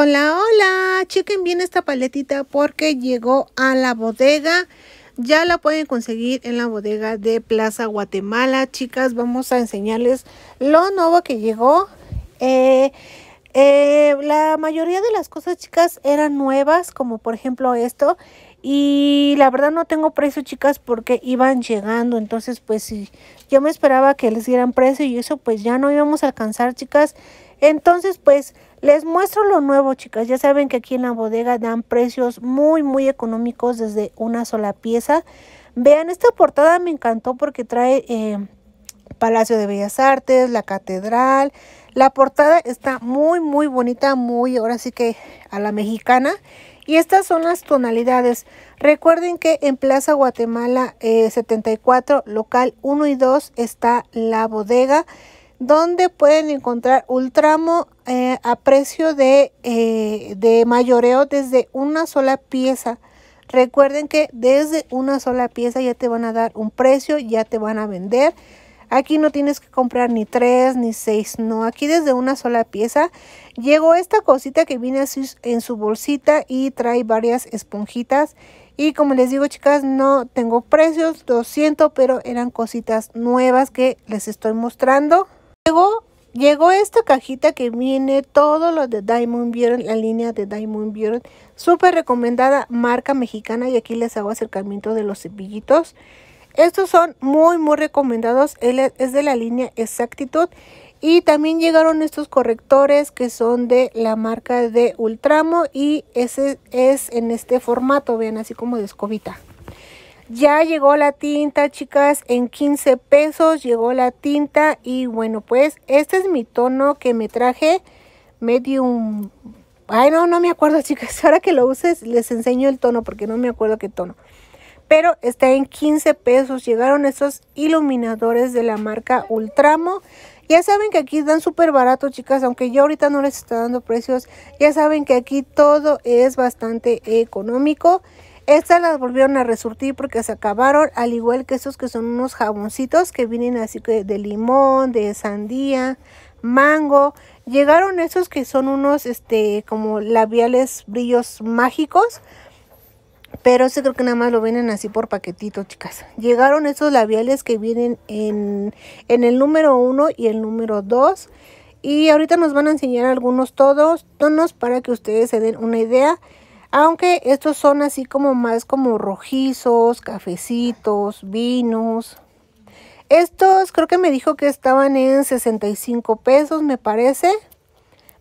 Hola, hola, chequen bien esta paletita porque llegó a la bodega. Ya la pueden conseguir en la bodega de Plaza Guatemala. Chicas, vamos a enseñarles lo nuevo que llegó. Eh, eh, la mayoría de las cosas, chicas, eran nuevas, como por ejemplo esto. Y la verdad no tengo precio, chicas, porque iban llegando. Entonces, pues yo me esperaba que les dieran precio y eso, pues ya no íbamos a alcanzar, chicas. Entonces, pues les muestro lo nuevo, chicas. Ya saben que aquí en la bodega dan precios muy, muy económicos desde una sola pieza. Vean, esta portada me encantó porque trae eh, Palacio de Bellas Artes, la catedral. La portada está muy, muy bonita, muy ahora sí que a la mexicana. Y estas son las tonalidades. Recuerden que en Plaza Guatemala 74, eh, local 1 y 2, está la bodega donde pueden encontrar Ultramo eh, a precio de, eh, de mayoreo desde una sola pieza. Recuerden que desde una sola pieza ya te van a dar un precio, ya te van a vender. Aquí no tienes que comprar ni tres ni seis, no, aquí desde una sola pieza. Llegó esta cosita que viene así en su bolsita y trae varias esponjitas. Y como les digo chicas, no tengo precios, lo siento pero eran cositas nuevas que les estoy mostrando. Llegó, llegó esta cajita que viene todo lo de Diamond vieron la línea de Diamond vieron Súper recomendada, marca mexicana. Y aquí les hago acercamiento de los cepillitos. Estos son muy, muy recomendados. es de la línea Exactitude Y también llegaron estos correctores que son de la marca de Ultramo. Y ese es en este formato, vean, así como de escobita. Ya llegó la tinta, chicas, en 15 pesos llegó la tinta. Y bueno, pues este es mi tono que me traje. Medium... Ay, no, no me acuerdo, chicas. Ahora que lo uses, les enseño el tono porque no me acuerdo qué tono. Pero está en 15 pesos. Llegaron estos iluminadores de la marca Ultramo. Ya saben que aquí dan súper barato, chicas, aunque yo ahorita no les está dando precios. Ya saben que aquí todo es bastante económico. Estas las volvieron a resurtir porque se acabaron, al igual que esos que son unos jaboncitos que vienen así de limón, de sandía, mango. Llegaron esos que son unos este como labiales brillos mágicos. Pero ese creo que nada más lo vienen así por paquetito, chicas. Llegaron esos labiales que vienen en, en el número 1 y el número 2. Y ahorita nos van a enseñar algunos todos tonos para que ustedes se den una idea aunque estos son así como más como rojizos, cafecitos, vinos. Estos creo que me dijo que estaban en 65 pesos, me parece.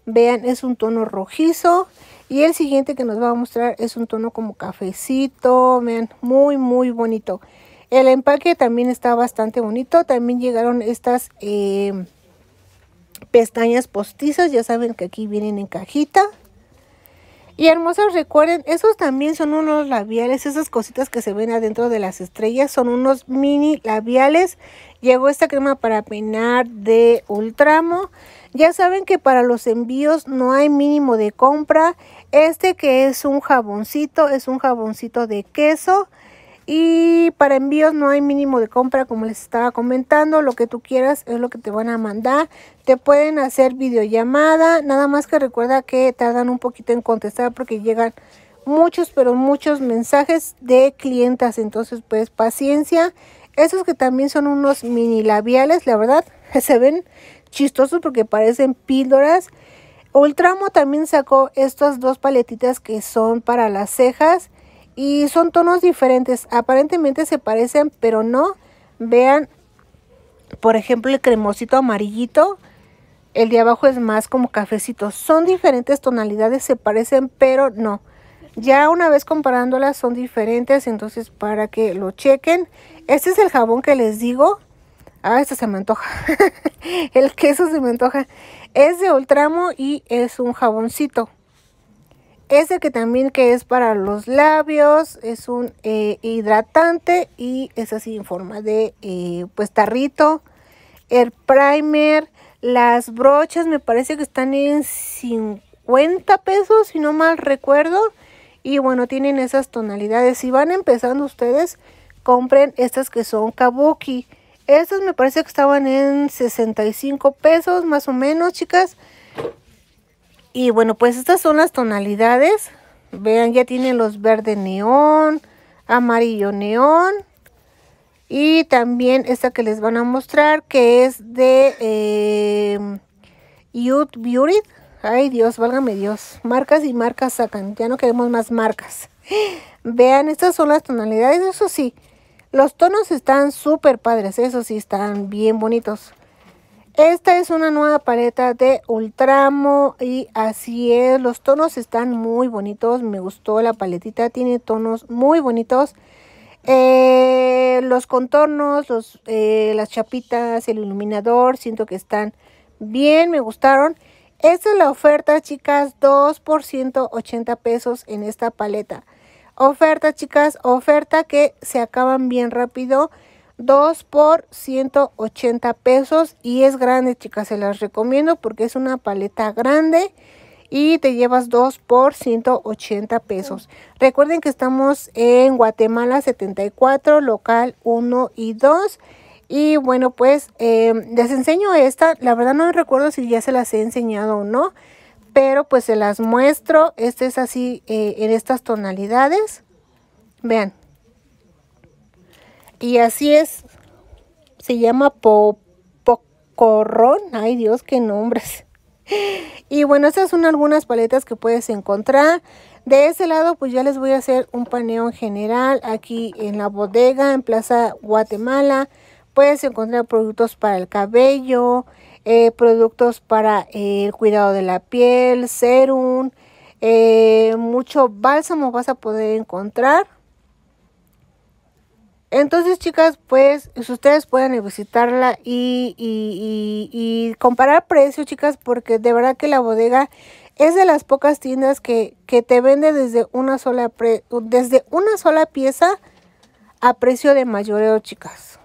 Vean, es un tono rojizo. Y el siguiente que nos va a mostrar es un tono como cafecito. Vean, muy, muy bonito. El empaque también está bastante bonito. También llegaron estas eh, pestañas postizas. Ya saben que aquí vienen en cajita. Y hermosos, recuerden, esos también son unos labiales, esas cositas que se ven adentro de las estrellas, son unos mini labiales. Llegó esta crema para peinar de Ultramo. Ya saben que para los envíos no hay mínimo de compra. Este que es un jaboncito, es un jaboncito de queso. Y para envíos no hay mínimo de compra, como les estaba comentando. Lo que tú quieras es lo que te van a mandar. Te pueden hacer videollamada. Nada más que recuerda que tardan un poquito en contestar porque llegan muchos, pero muchos mensajes de clientas. Entonces, pues paciencia. Esos que también son unos mini labiales, la verdad, se ven chistosos porque parecen píldoras. Ultramo también sacó estas dos paletitas que son para las cejas y son tonos diferentes. Aparentemente se parecen, pero no. Vean, por ejemplo, el cremosito amarillito. El de abajo es más como cafecito. Son diferentes tonalidades, se parecen, pero no. Ya una vez comparándolas son diferentes, entonces para que lo chequen. Este es el jabón que les digo. Ah, este se me antoja. el queso se me antoja. Es de Ultramo y es un jaboncito. Ese que también que es para los labios, es un eh, hidratante y es así en forma de eh, pues tarrito. El primer, las brochas me parece que están en 50 pesos, si no mal recuerdo. Y bueno, tienen esas tonalidades. Si van empezando ustedes, compren estas que son kabuki. Estas me parece que estaban en 65 pesos más o menos, chicas. Y bueno, pues estas son las tonalidades. Vean, ya tienen los verde neón, amarillo neón. Y también esta que les van a mostrar que es de eh, Youth Beauty. Ay Dios, válgame Dios. Marcas y marcas sacan. Ya no queremos más marcas. Vean, estas son las tonalidades. Eso sí, los tonos están súper padres. Eso sí, están bien bonitos. Esta es una nueva paleta de Ultramo y así es, los tonos están muy bonitos, me gustó la paletita, tiene tonos muy bonitos. Eh, los contornos, eh, las chapitas, el iluminador, siento que están bien, me gustaron. Esta es la oferta, chicas, 2 por 180 pesos en esta paleta. Oferta, chicas, oferta que se acaban bien rápido. 2 por 180 pesos y es grande chicas, se las recomiendo porque es una paleta grande y te llevas 2 por 180 pesos. Mm. Recuerden que estamos en Guatemala 74, local 1 y 2. Y bueno, pues em, les enseño esta. La verdad no recuerdo si ya se las he enseñado o no, pero pues se las muestro. Este es así eh, en estas tonalidades. Vean. Y así es. Se llama Pocorron, Ay Dios, qué nombres. Y bueno, estas son algunas paletas que puedes encontrar. De ese lado, pues ya les voy a hacer un paneo en general aquí en la bodega, en Plaza Guatemala. Puedes encontrar productos para el cabello, eh, productos para el cuidado de la piel, serum, eh, mucho bálsamo vas a poder encontrar. Entonces, chicas, pues ustedes pueden visitarla y, comparar precios, chicas, porque de verdad que la bodega es de las pocas tiendas que, te vende desde una, sola desde una sola pieza a precio de mayoreo, chicas.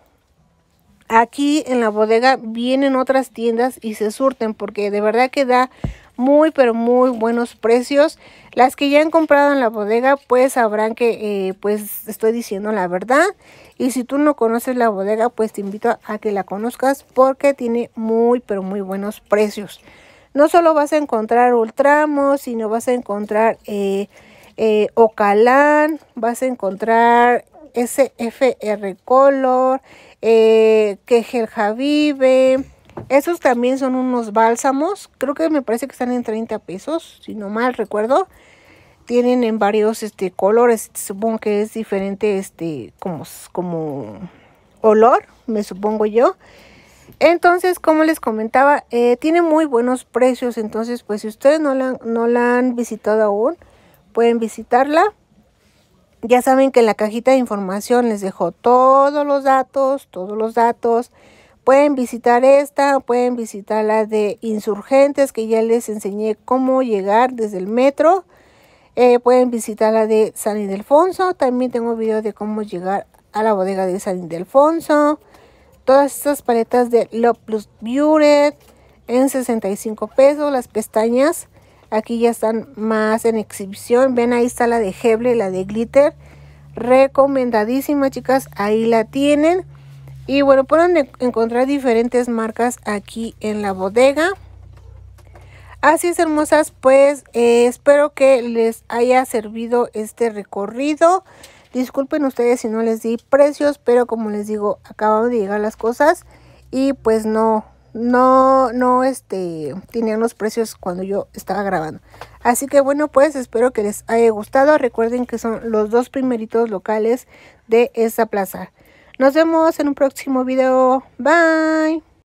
Aquí en la bodega vienen otras tiendas y se surten porque de verdad que da muy pero muy buenos precios. Las que ya han comprado en la bodega pues sabrán que eh, pues estoy diciendo la verdad. Y si tú no conoces la bodega pues te invito a que la conozcas porque tiene muy pero muy buenos precios. No solo vas a encontrar ultramos, sino vas a encontrar eh, eh vas a encontrar SFR Color, eh, Quejel Javive, esos también son unos bálsamos. Creo que me parece que están en 30 pesos, si no mal recuerdo. Tienen en varios este, colores. Supongo que es diferente este, como, olor, me supongo yo. Entonces, como les comentaba, eh, tiene muy buenos precios. Entonces, pues si ustedes no no la han visitado aún, pueden visitarla. Ya saben que en la cajita de información les dejo todos los datos, todos los datos Pueden visitar esta, pueden visitar la de Insurgentes, que ya les enseñé cómo llegar desde el metro. Eh, pueden visitar la de San Ildefonso. También tengo video de cómo llegar a la bodega de San Ildefonso. Todas estas paletas de Love Plus Beauty en 65 pesos. Las pestañas aquí ya están más en exhibición. Ven, ahí está la de Heble, la de Glitter. Recomendadísima, chicas. Ahí la tienen. Y bueno, pueden e-, encontrar diferentes marcas aquí en la bodega. Así es, hermosas, pues eh, espero que les haya servido este recorrido. Disculpen ustedes si no les di precios, pero como les digo, acaban de llegar las cosas y pues no, no, no, este, tenían los precios cuando yo estaba grabando. Así que bueno, pues espero que les haya gustado. Recuerden que son los dos primeritos locales de esta plaza. Nos vemos en un próximo video. Bye.